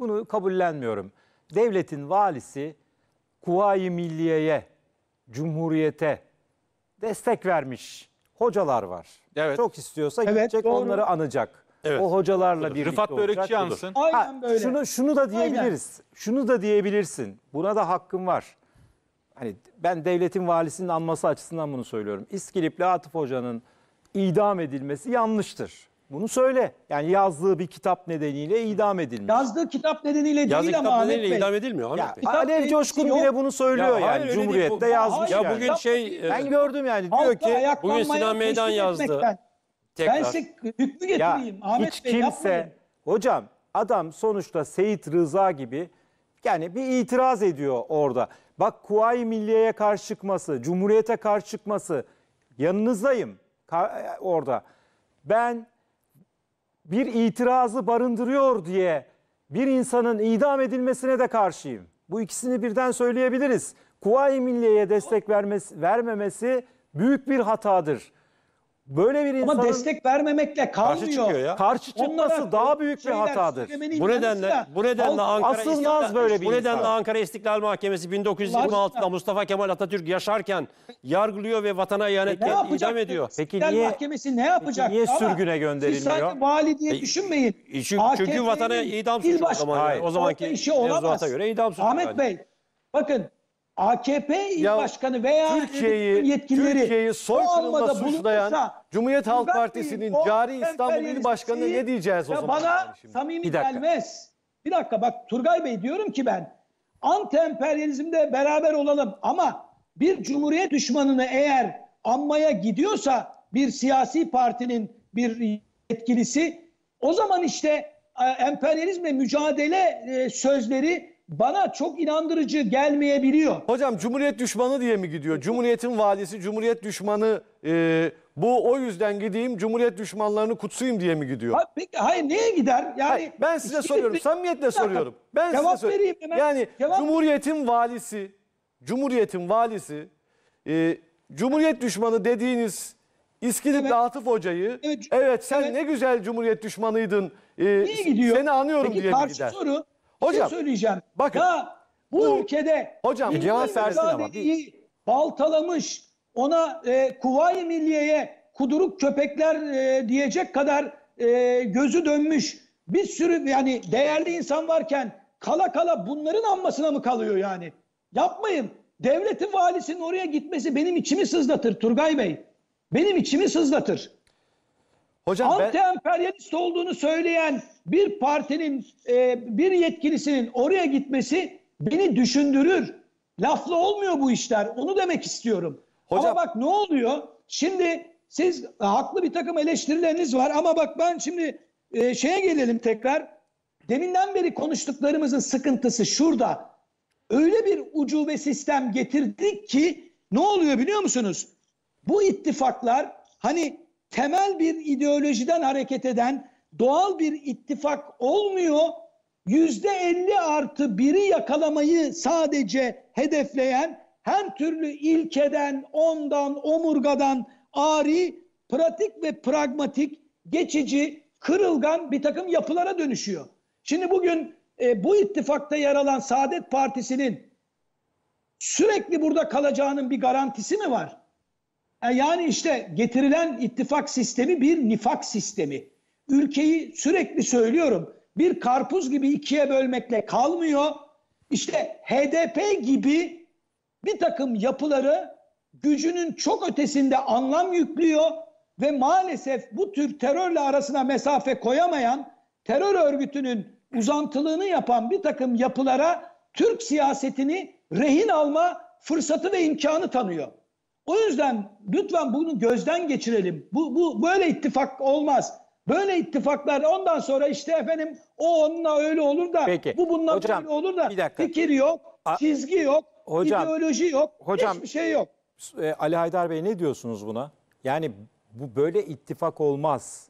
bunu kabullenmiyorum. Devletin valisi Kuvayi Milliye'ye, Cumhuriyete destek vermiş hocalar var. Evet. Çok istiyorsa evet, gidecek doğru. onları anacak. Evet. O hocalarla Budur. birlikte Rıfat olacak. Rıfat Börekçi Aynen böyle. Ha, şunu, şunu da diyebiliriz. Aynen. Şunu da diyebilirsin. Buna da hakkım var. Hani ben devletin valisinin anması açısından bunu söylüyorum. İskilipli Atıf Hoca'nın idam edilmesi yanlıştır. Bunu söyle. Yani yazdığı bir kitap nedeniyle idam edilmiş. Yazdığı kitap nedeniyle değil Yazık ama Ahmet Bey. nedeniyle idam edilmiyor Ahmet Ya, Bey. Alev Coşkun yok. bile bunu söylüyor Ya hayır, yani. öyle değil. Bu- yazmış Ya yani. bugün şey e, Ben gördüm yani diyor ki bugün Sinan Meydan yazdı. tekrar. Ben size hükmü ya Ahmet hiç Bey kimse yapmayın. hocam adam sonuçta Seyit Rıza gibi yani bir itiraz ediyor orada. Bak Kuvayi Milliye'ye karşı çıkması, Cumhuriyet'e karşı çıkması yanınızdayım orada. Ben bir itirazı barındırıyor diye bir insanın idam edilmesine de karşıyım. Bu ikisini birden söyleyebiliriz. Kuvayi Milliye'ye destek vermesi, vermemesi büyük bir hatadır. Böyle bir insanın... Ama destek vermemekle kalmıyor. Karşı çıkıyor ya. Karşı çıkması Onlara daha büyük bir hatadır. Bu nedenle bu nedenle Ankara asıl naz böyle bir Bu nedenle insan. Ankara İstiklal Mahkemesi 1926'da Mustafa Kemal Atatürk yaşarken yargılıyor ve vatana ihanetle e idam ediyor. Peki İstiklal niye Mahkemesi ne yapacak? Niye sürgüne gönderilmiyor? Siz vali diye düşünmeyin. E, çünkü, AKP'nin çünkü vatana idam suçu o zaman. Hayır. O zamanki işi olamaz. göre idam suçu. Ahmet yani. Bey bakın AKP il Ya başkanı veya Türkiye'yi yetkilileri Türkiye'yi soykırıma suçlayan Cumhuriyet Halk Partisi'nin cari İstanbul İl Başkanı ne diyeceğiz o zaman? Bana yani samimi Bir gelmez. Bir dakika bak Turgay Bey diyorum ki ben anti-emperyalizmde beraber olalım ama bir cumhuriyet düşmanını eğer anmaya gidiyorsa bir siyasi partinin bir yetkilisi o zaman işte e, emperyalizmle mücadele e, sözleri bana çok inandırıcı gelmeyebiliyor. Hocam Cumhuriyet düşmanı diye mi gidiyor? Cumhuriyetin valisi, Cumhuriyet düşmanı e, bu o yüzden gideyim Cumhuriyet düşmanlarını kutsayım diye mi gidiyor? Ha, peki, hayır neye gider? Yani hayır, ben size işte, soruyorum. Bir... Samimiyetle soruyorum. Ben cevap size vereyim hemen. Yani cevap... Cumhuriyet'in valisi, Cumhuriyet'in valisi e, Cumhuriyet düşmanı dediğiniz İskilipli evet. Atıf Hoca'yı evet, evet sen evet. ne güzel Cumhuriyet düşmanıydın. E, Niye gidiyor? Seni anıyorum peki, diye mi gider? karşı soru Hocam, şey söyleyeceğim. Bakın. Ya bu, bu ülkede hocam cevap versin ama. baltalamış ona e, Kuvayi Milliye'ye kuduruk köpekler e, diyecek kadar e, gözü dönmüş bir sürü yani değerli insan varken kala kala bunların anmasına mı kalıyor yani? Yapmayın. Devletin valisinin oraya gitmesi benim içimi sızlatır Turgay Bey. Benim içimi sızlatır. Hocam Anti-emperyalist ben... olduğunu söyleyen bir partinin e, bir yetkilisinin oraya gitmesi beni düşündürür. Laflı olmuyor bu işler. Onu demek istiyorum. Hocam... Ama bak ne oluyor? Şimdi siz e, haklı bir takım eleştirileriniz var ama bak ben şimdi e, şeye gelelim tekrar. Deminden beri konuştuklarımızın sıkıntısı şurada. Öyle bir ucube sistem getirdik ki ne oluyor biliyor musunuz? Bu ittifaklar hani temel bir ideolojiden hareket eden doğal bir ittifak olmuyor. Yüzde elli artı biri yakalamayı sadece hedefleyen her türlü ilkeden, ondan, omurgadan ari, pratik ve pragmatik, geçici, kırılgan bir takım yapılara dönüşüyor. Şimdi bugün e, bu ittifakta yer alan Saadet Partisi'nin sürekli burada kalacağının bir garantisi mi var? E, yani işte getirilen ittifak sistemi bir nifak sistemi ülkeyi sürekli söylüyorum bir karpuz gibi ikiye bölmekle kalmıyor. İşte HDP gibi bir takım yapıları gücünün çok ötesinde anlam yüklüyor ve maalesef bu tür terörle arasına mesafe koyamayan terör örgütünün uzantılığını yapan bir takım yapılara Türk siyasetini rehin alma fırsatı ve imkanı tanıyor. O yüzden lütfen bunu gözden geçirelim. Bu, bu böyle ittifak olmaz. Böyle ittifaklar ondan sonra işte efendim o onunla öyle olur da Peki. bu bununla hocam, böyle olur da bir dakika. fikir yok, A çizgi yok, hocam, ideoloji yok, hocam, hiçbir şey yok. E, Ali Haydar Bey ne diyorsunuz buna? Yani bu böyle ittifak olmaz.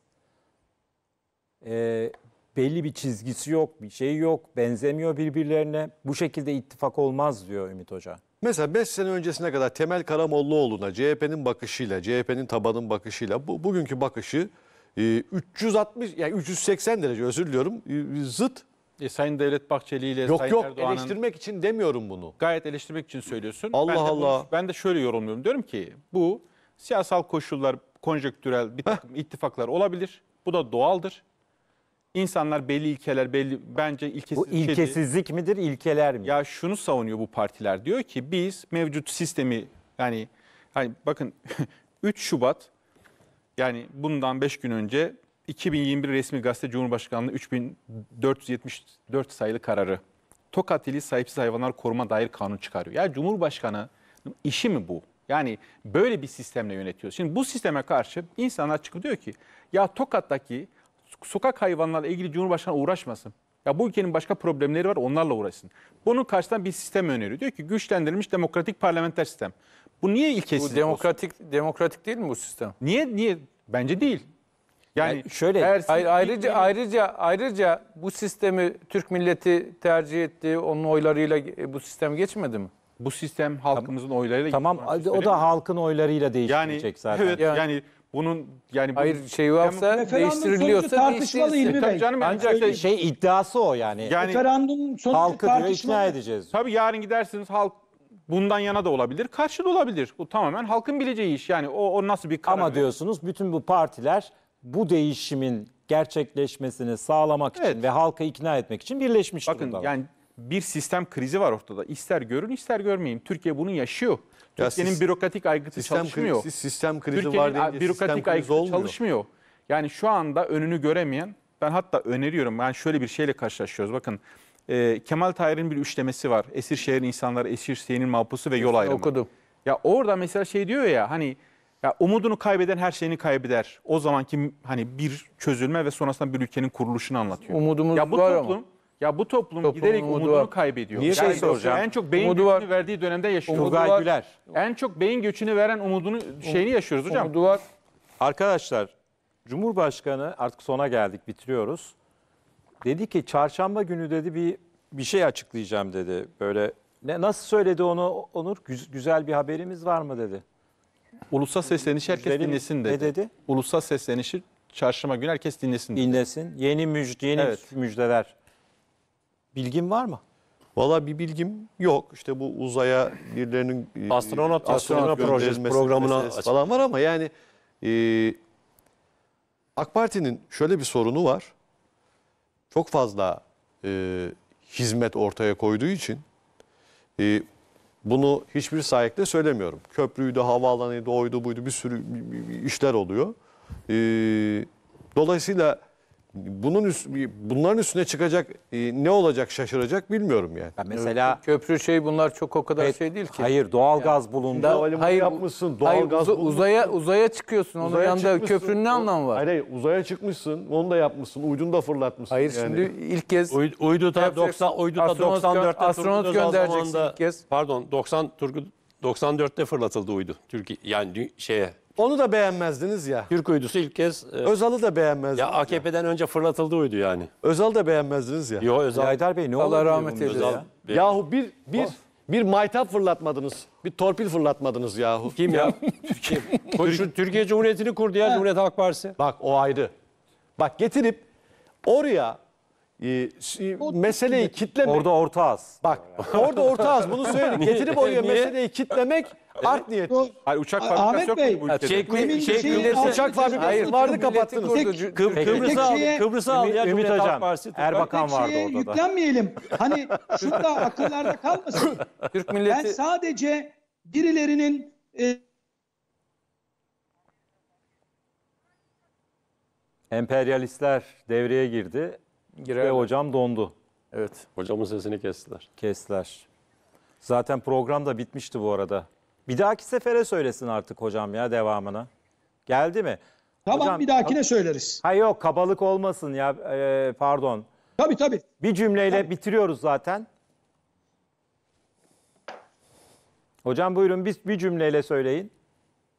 E, belli bir çizgisi yok, bir şey yok, benzemiyor birbirlerine. Bu şekilde ittifak olmaz diyor Ümit Hoca. Mesela 5 sene öncesine kadar Temel Karamollaoğlu'na CHP'nin bakışıyla, CHP'nin tabanın bakışıyla bu, bugünkü bakışı 360 ee, yani 380 derece özür diliyorum ee, zıt. E, Sayın Devlet Bahçeli ile yok, Sayın yok, Erdoğan'ın... Yok eleştirmek için demiyorum bunu. Gayet eleştirmek için söylüyorsun. Allah ben Allah. Bunu, ben de şöyle yorumluyorum. Diyorum ki bu siyasal koşullar, konjektürel bir takım Heh. ittifaklar olabilir. Bu da doğaldır. İnsanlar belli ilkeler, belli bence ilkesiz... Bu ilkesizlik şeydi. midir, ilkeler mi? Ya şunu savunuyor bu partiler. Diyor ki biz mevcut sistemi yani hani bakın 3 Şubat yani bundan 5 gün önce 2021 resmi gazete Cumhurbaşkanlığı 3474 sayılı kararı. Tokat ili sahipsiz hayvanlar koruma dair kanun çıkarıyor. Ya Cumhurbaşkanı işi mi bu? Yani böyle bir sistemle yönetiyor. Şimdi bu sisteme karşı insanlar çıkıyor diyor ki ya Tokat'taki sokak hayvanlarla ilgili Cumhurbaşkanı uğraşmasın. Ya bu ülkenin başka problemleri var onlarla uğraşsın. Bunun karşısından bir sistem öneriyor. Diyor ki güçlendirilmiş demokratik parlamenter sistem. Bu niye ilkesiz? Bu demokratik olsun? demokratik değil mi bu sistem? Niye niye bence değil. Yani, yani şöyle Ersin, hayır, ayrıca bir... ayrıca ayrıca bu sistemi Türk milleti tercih etti. Onun oylarıyla bu sistem geçmedi mi? Bu sistem halkımızın tamam. oylarıyla Tamam o da mi? halkın oylarıyla değişecek yani, zaten. Evet, yani, yani bunun yani hayır bunun, şey varsa yani, değiştiriliyorsa tartışmalı İlmi Bey. E, canım, Ancak da, şey iddiası o yani. yani referandumun sonucu halkı tartışmalı. diyor ikna edeceğiz. Tabii yarın gidersiniz halk bundan yana da olabilir, karşı da olabilir. Bu tamamen halkın bileceği iş. Yani o, o nasıl bir karar? Ama diyorsunuz bütün bu partiler bu değişimin gerçekleşmesini sağlamak Evet. için ve halka ikna etmek için birleşmiş Bakın durumdalar. yani bir sistem krizi var ortada. İster görün ister görmeyin. Türkiye bunu yaşıyor. Ya Türkiye'nin bürokratik aygıtı Sistem krizi, çalışmıyor. sistem krizi var Türkiye'nin deyince sistem bürokratik krizi aygıtı olmuyor. çalışmıyor. Yani şu anda önünü göremeyen ben hatta öneriyorum. Ben şöyle bir şeyle karşılaşıyoruz. Bakın e, Kemal Tahir'in bir üçlemesi var. Esir şehir insanları, esir şehrin mahpusu ve yol ayrımı. Okudum. Ya orada mesela şey diyor ya hani ya umudunu kaybeden her şeyini kaybeder. O zamanki hani bir çözülme ve sonrasında bir ülkenin kuruluşunu anlatıyor. Umudumuz ya bu var toplum, ama. Ya bu toplum Toplumun giderek umudu umudunu var. kaybediyor. Niye şey soracağım? En çok beyin umudu göçünü var. verdiği dönemde yaşıyoruz. Umudu var. Güler. En çok beyin göçünü veren umudunu um- şeyini yaşıyoruz hocam. Umudu var. Arkadaşlar Cumhurbaşkanı artık sona geldik bitiriyoruz dedi ki çarşamba günü dedi bir bir şey açıklayacağım dedi. Böyle ne nasıl söyledi onu Onur? Güz, güzel bir haberimiz var mı dedi. Ulusal Sesleniş herkes Güzelim. dinlesin dedi. Ne dedi? Ulusal seslenişi çarşamba günü herkes dinlesin dedi. Dinlesin. Yeni müjde, yeni Evet. müjdeler. Bilgin var mı? Valla bir bilgim yok. İşte bu uzaya birilerinin e, astronot Astronot yatırma programına falan var ama yani e, AK Parti'nin şöyle bir sorunu var çok fazla e, hizmet ortaya koyduğu için e, bunu hiçbir sahiple söylemiyorum. Köprüydü, havaalanıydı, oydu buydu bir sürü işler oluyor. E, dolayısıyla bunun üst, bunların üstüne çıkacak e, ne olacak şaşıracak bilmiyorum yani. Ya mesela köprü şey bunlar çok o kadar evet, şey değil ki. Hayır doğalgaz yani, bulundu. hayır yapmışsın doğalgaz uz, uzaya uzaya çıkıyorsun onun uzaya yanında köprünün ne anlamı var? Hayır, hayır uzaya çıkmışsın onu da yapmışsın uydunu da fırlatmışsın. Hayır yani. şimdi ilk kez Uy, uydu da 90 uydu da 94'te astronot göndereceksin ilk kez. Pardon 90 Turgut 94'te fırlatıldı uydu. Türkiye yani şeye onu da beğenmezdiniz ya. Türk uydusu ilk kez e, Özal'ı da beğenmezdiniz. ya AKP'den önce fırlatıldı uydu yani. Özal'ı da beğenmezdiniz ya. Yo Özal. Haydar Bey ne olur Allah rahmet eylesin. Özal. ya. Yahu bir bir bir maytap fırlatmadınız. Bir torpil fırlatmadınız yahu. Kim ya? Kim? şu Türkiye Cumhuriyeti'ni kurdu ya Cumhuriyet Halk Partisi. Bak o ayrı. Bak getirip oraya e, s- e, meseleyi kitlemek. Orada ortağız. Bak orada ortağız bunu söyledik. Getirip oraya meseleyi kitlemek Art niyet. Hayır uçak fabrikası Ahmet yok Bey, mu bu ülkede? Şey, Emin şey, şey, Kıbrıs'ı- uçak fabrikası Hayır, vardı kapattınız. Tek- Kıbr- Kıbrıs'ı al, Peki. Kıbrıs'ı al ya Ümit Hocam, Erbakan vardı orada da. yüklenmeyelim. Hani şurada akıllarda kalmasın. Türk Ben sadece birilerinin e, Emperyalistler devreye girdi girer. ve hocam dondu. Evet. Hocamın sesini kestiler. Kestiler. Zaten program da bitmişti bu arada. Bir dahaki sefere söylesin artık hocam ya devamını. Geldi mi? Tamam hocam, bir dahakine söyleriz. Hayır yok kabalık olmasın ya e, pardon. Tabii tabii. Bir cümleyle tabii. bitiriyoruz zaten. Hocam buyurun bir, bir cümleyle söyleyin.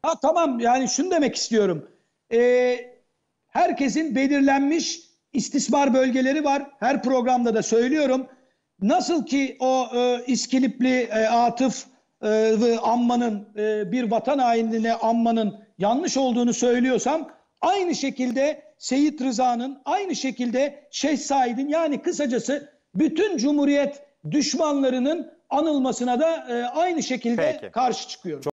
Ha tamam yani şunu demek istiyorum. Ee, herkesin belirlenmiş istismar bölgeleri var. Her programda da söylüyorum. Nasıl ki o e, İskilipli e, Atıf ee, ve anmanın e, bir vatan hainliğine anmanın yanlış olduğunu söylüyorsam aynı şekilde Seyit Rıza'nın aynı şekilde Şeyh Said'in yani kısacası bütün Cumhuriyet düşmanlarının anılmasına da e, aynı şekilde Peki. karşı çıkıyorum. Çok